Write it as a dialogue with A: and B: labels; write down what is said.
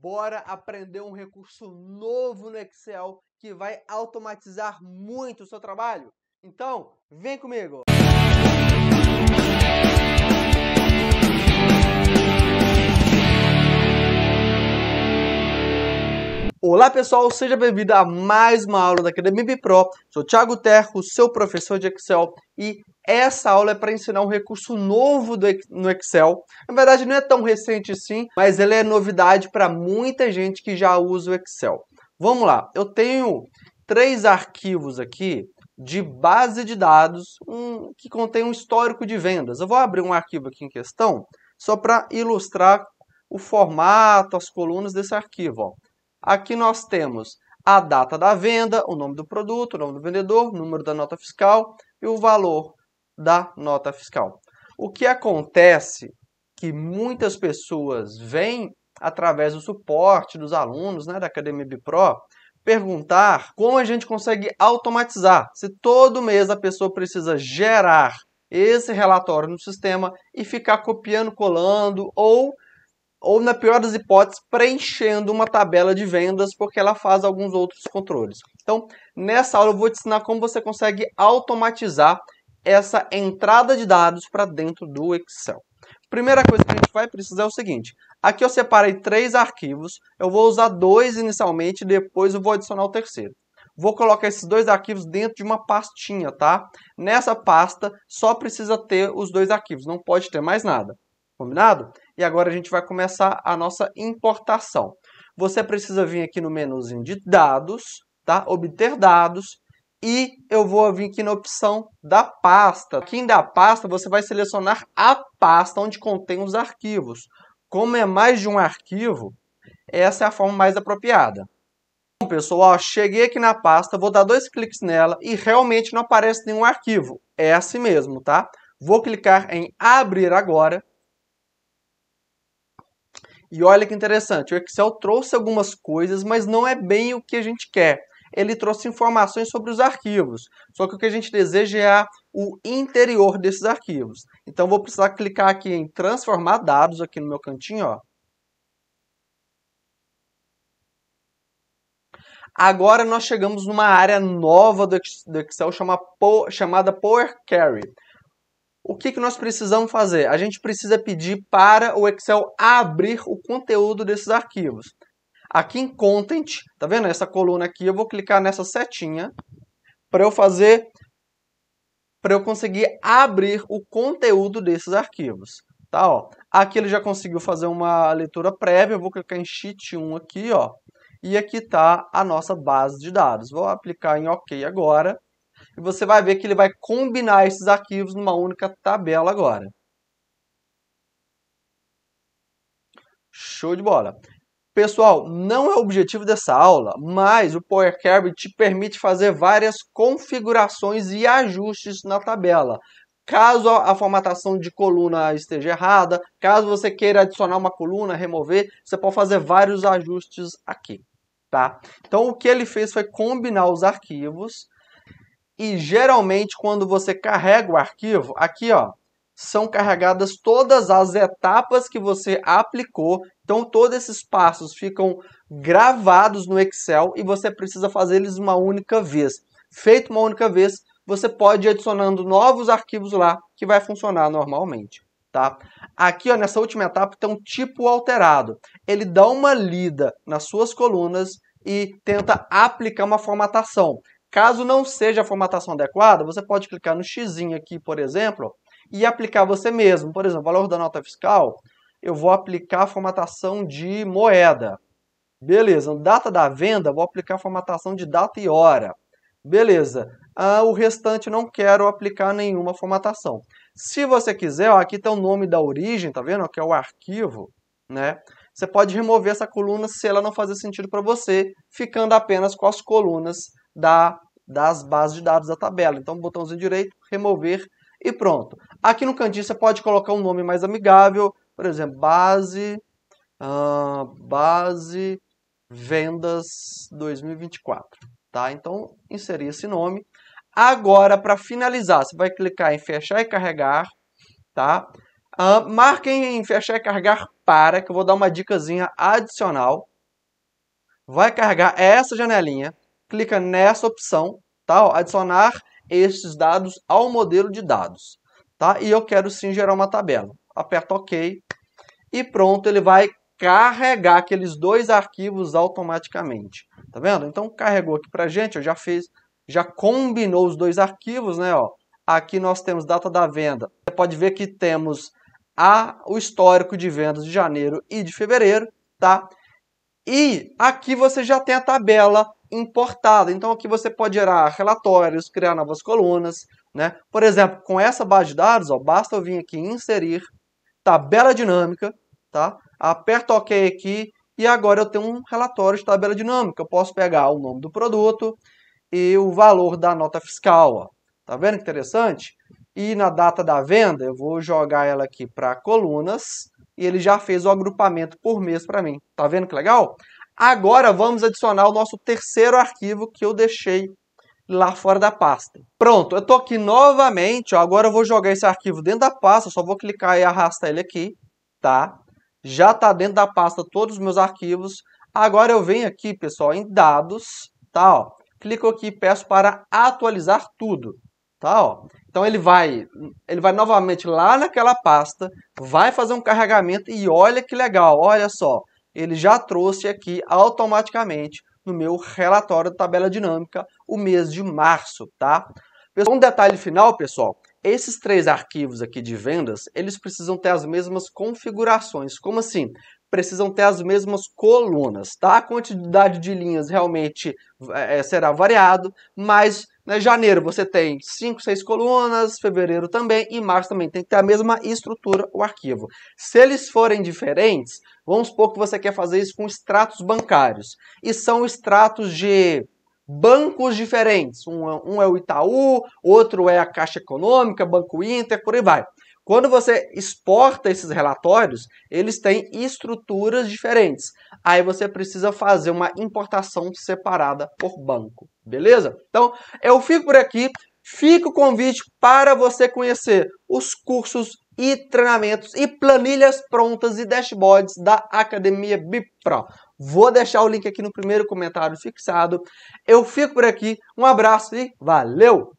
A: bora aprender um recurso novo no Excel que vai automatizar muito o seu trabalho. Então, vem comigo! Olá pessoal, seja bem-vindo a mais uma aula da Academia B Pro. Sou Thiago Terro, seu professor de Excel e essa aula é para ensinar um recurso novo do, no Excel. Na verdade, não é tão recente assim, mas ele é novidade para muita gente que já usa o Excel. Vamos lá, eu tenho três arquivos aqui de base de dados um, que contém um histórico de vendas. Eu vou abrir um arquivo aqui em questão só para ilustrar o formato, as colunas desse arquivo. Ó. Aqui nós temos a data da venda, o nome do produto, o nome do vendedor, o número da nota fiscal e o valor da nota fiscal. O que acontece que muitas pessoas vêm através do suporte dos alunos né, da Academia Bipro perguntar como a gente consegue automatizar. Se todo mês a pessoa precisa gerar esse relatório no sistema e ficar copiando, colando ou ou na pior das hipóteses preenchendo uma tabela de vendas porque ela faz alguns outros controles. Então, nessa aula eu vou te ensinar como você consegue automatizar essa entrada de dados para dentro do Excel. Primeira coisa que a gente vai precisar é o seguinte, aqui eu separei três arquivos, eu vou usar dois inicialmente, depois eu vou adicionar o terceiro. Vou colocar esses dois arquivos dentro de uma pastinha, tá? Nessa pasta só precisa ter os dois arquivos, não pode ter mais nada. Combinado? E agora a gente vai começar a nossa importação. Você precisa vir aqui no menuzinho de dados, tá? Obter dados e eu vou vir aqui na opção da pasta. Aqui da pasta você vai selecionar a pasta onde contém os arquivos. Como é mais de um arquivo, essa é a forma mais apropriada. Bom, pessoal, ó, cheguei aqui na pasta, vou dar dois cliques nela e realmente não aparece nenhum arquivo. É assim mesmo, tá? Vou clicar em abrir agora. E olha que interessante, o Excel trouxe algumas coisas, mas não é bem o que a gente quer ele trouxe informações sobre os arquivos. Só que o que a gente deseja é o interior desses arquivos. Então, vou precisar clicar aqui em transformar dados aqui no meu cantinho. Ó. Agora nós chegamos numa área nova do Excel chamada Power Query. O que, que nós precisamos fazer? A gente precisa pedir para o Excel abrir o conteúdo desses arquivos. Aqui em Content, tá vendo essa coluna aqui? Eu vou clicar nessa setinha para eu fazer para eu conseguir abrir o conteúdo desses arquivos. Tá, ó. Aqui ele já conseguiu fazer uma leitura prévia, eu vou clicar em Sheet 1 aqui, ó. E aqui está a nossa base de dados. Vou aplicar em OK agora. E você vai ver que ele vai combinar esses arquivos numa única tabela agora. Show de bola. Pessoal, não é o objetivo dessa aula, mas o Power Query te permite fazer várias configurações e ajustes na tabela. Caso a formatação de coluna esteja errada, caso você queira adicionar uma coluna, remover, você pode fazer vários ajustes aqui, tá? Então o que ele fez foi combinar os arquivos e geralmente quando você carrega o arquivo, aqui ó, são carregadas todas as etapas que você aplicou. Então, todos esses passos ficam gravados no Excel e você precisa fazer eles uma única vez. Feito uma única vez, você pode ir adicionando novos arquivos lá que vai funcionar normalmente. Tá? Aqui ó, nessa última etapa tem um tipo alterado. Ele dá uma lida nas suas colunas e tenta aplicar uma formatação. Caso não seja a formatação adequada, você pode clicar no X aqui, por exemplo, e aplicar você mesmo. Por exemplo, valor da nota fiscal, eu vou aplicar a formatação de moeda. Beleza, data da venda, vou aplicar a formatação de data e hora. Beleza, ah, o restante não quero aplicar nenhuma formatação. Se você quiser, ó, aqui tem tá o nome da origem, tá vendo? Que é o arquivo, né? Você pode remover essa coluna se ela não fazer sentido para você, ficando apenas com as colunas da, das bases de dados da tabela. Então, botãozinho direito, remover e pronto. Aqui no cantinho você pode colocar um nome mais amigável, por exemplo, base, uh, base vendas 2024, tá? Então, inserir esse nome. Agora, para finalizar, você vai clicar em fechar e carregar, tá? Uh, marquem em fechar e carregar para, que eu vou dar uma dicasinha adicional. Vai carregar essa janelinha, clica nessa opção, tá? Ó, adicionar esses dados ao modelo de dados. Tá? E eu quero sim gerar uma tabela. Aperto OK e pronto, ele vai carregar aqueles dois arquivos automaticamente. Tá vendo? Então carregou aqui para gente, eu já fez, já combinou os dois arquivos, né, ó. Aqui nós temos data da venda. Você pode ver que temos a o histórico de vendas de janeiro e de fevereiro, tá? E aqui você já tem a tabela importada. Então aqui você pode gerar relatórios, criar novas colunas, né? Por exemplo, com essa base de dados, ó, basta eu vir aqui em inserir, tabela dinâmica, tá? Aperto OK aqui e agora eu tenho um relatório de tabela dinâmica. Eu posso pegar o nome do produto e o valor da nota fiscal, ó. Tá vendo que interessante? E na data da venda, eu vou jogar ela aqui para colunas e ele já fez o agrupamento por mês para mim. Tá vendo que legal? Agora vamos adicionar o nosso terceiro arquivo que eu deixei lá fora da pasta. Pronto, eu estou aqui novamente, ó, agora eu vou jogar esse arquivo dentro da pasta, só vou clicar e arrastar ele aqui, tá? Já está dentro da pasta todos os meus arquivos. Agora eu venho aqui, pessoal, em dados, tá? Ó, clico aqui e peço para atualizar tudo, tá? Ó. Então ele vai, ele vai novamente lá naquela pasta, vai fazer um carregamento e olha que legal, olha só ele já trouxe aqui automaticamente no meu relatório da tabela dinâmica o mês de março, tá? Um detalhe final, pessoal, esses três arquivos aqui de vendas, eles precisam ter as mesmas configurações. Como assim? Precisam ter as mesmas colunas, tá? A quantidade de linhas realmente é, é será variado, mas né? Janeiro você tem 5, 6 colunas, fevereiro também, e março também. Tem que ter a mesma estrutura o arquivo. Se eles forem diferentes, vamos supor que você quer fazer isso com extratos bancários. E são extratos de bancos diferentes. Um, é, um é o Itaú, outro é a Caixa Econômica, Banco Inter, por aí vai. Quando você exporta esses relatórios, eles têm estruturas diferentes. Aí você precisa fazer uma importação separada por banco, beleza? Então, eu fico por aqui. Fica o convite para você conhecer os cursos e treinamentos e planilhas prontas e dashboards da Academia Bipro. Vou deixar o link aqui no primeiro comentário fixado. Eu fico por aqui. Um abraço e valeu!